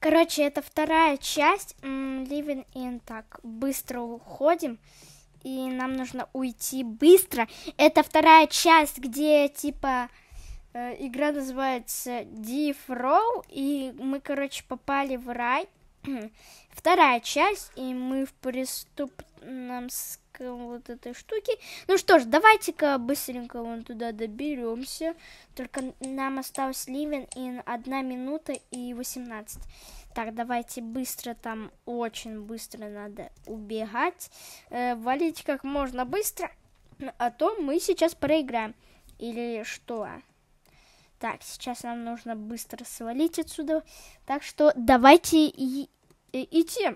Короче, это вторая часть Living in. Так, быстро уходим. И нам нужно уйти быстро. Это вторая часть, где типа э, игра называется Deep Row. И мы, короче, попали в рай. вторая часть, и мы в преступном вот этой штуки. Ну что ж, давайте-ка быстренько вон туда доберемся. Только нам осталось ливен и одна минута и 18. Так, давайте быстро там, очень быстро надо убегать. Э, валить как можно быстро, а то мы сейчас проиграем. Или что? Так, сейчас нам нужно быстро свалить отсюда. Так что давайте Э, идти.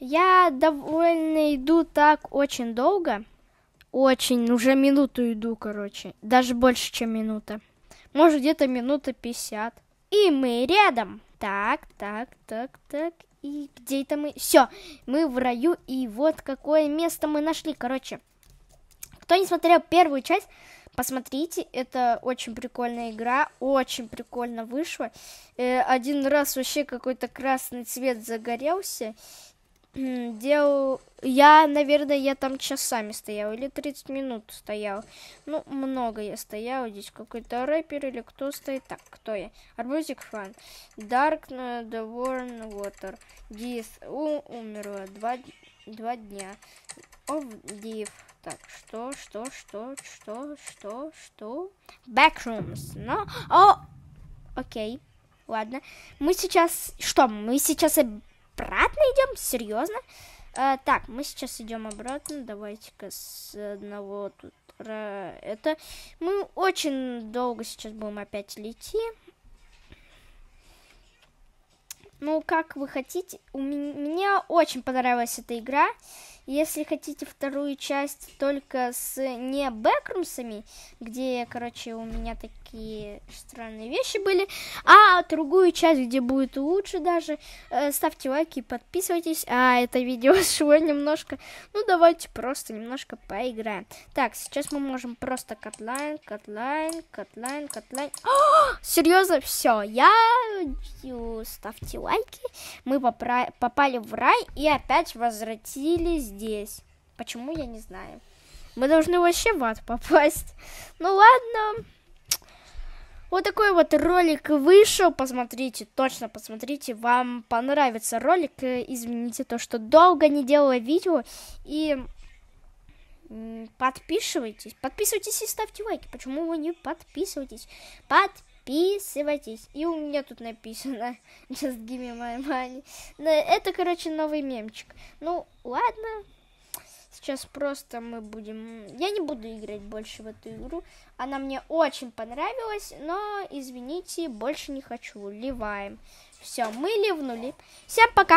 Я довольно иду так очень долго. Очень, уже минуту иду, короче. Даже больше, чем минута. Может, где-то минута 50. И мы рядом. Так, так, так, так. И где это мы? Все, мы в раю. И вот какое место мы нашли, короче. Кто не смотрел первую часть, Посмотрите, это очень прикольная игра, очень прикольно вышла. Э, один раз вообще какой-то красный цвет загорелся. Дел... Я, наверное, я там часами стоял, или 30 минут стоял. Ну, много я стоял. Здесь какой-то рэпер или кто стоит. Так, кто я? Арбузик фан. Dark The Warren Water. Дис. У, умерла. Два, два дня. Of Див. Так, что, что, что, что, что, что? Backrooms. Но... Ну, о! Окей. Ладно. Мы сейчас... Что, мы сейчас обратно идем? Серьезно? А, так, мы сейчас идем обратно. Давайте-ка с одного тут... Это... Мы очень долго сейчас будем опять лететь. Ну, как вы хотите. У меня очень понравилась эта игра. Если хотите вторую часть только с не бэкрумсами, где, короче, у меня такие странные вещи были, а другую часть, где будет лучше даже, э, ставьте лайки, подписывайтесь. А это видео шло немножко. Ну, давайте просто немножко поиграем. Так, сейчас мы можем просто катлайн, катлайн, катлайн, катлайн. О, а, серьезно, все, я ставьте лайки. Мы попали в рай и опять возвратились здесь. Почему, я не знаю. Мы должны вообще в ад попасть. Ну ладно. Вот такой вот ролик вышел. Посмотрите, точно посмотрите. Вам понравится ролик. Э, извините то, что долго не делала видео. И подписывайтесь. Подписывайтесь и ставьте лайки. Почему вы не подписываетесь? Подписывайтесь подписывайтесь. И у меня тут написано Just give me my money. Это, короче, новый мемчик. Ну, ладно. Сейчас просто мы будем... Я не буду играть больше в эту игру. Она мне очень понравилась, но, извините, больше не хочу. Ливаем. Все, мы ливнули. Всем пока!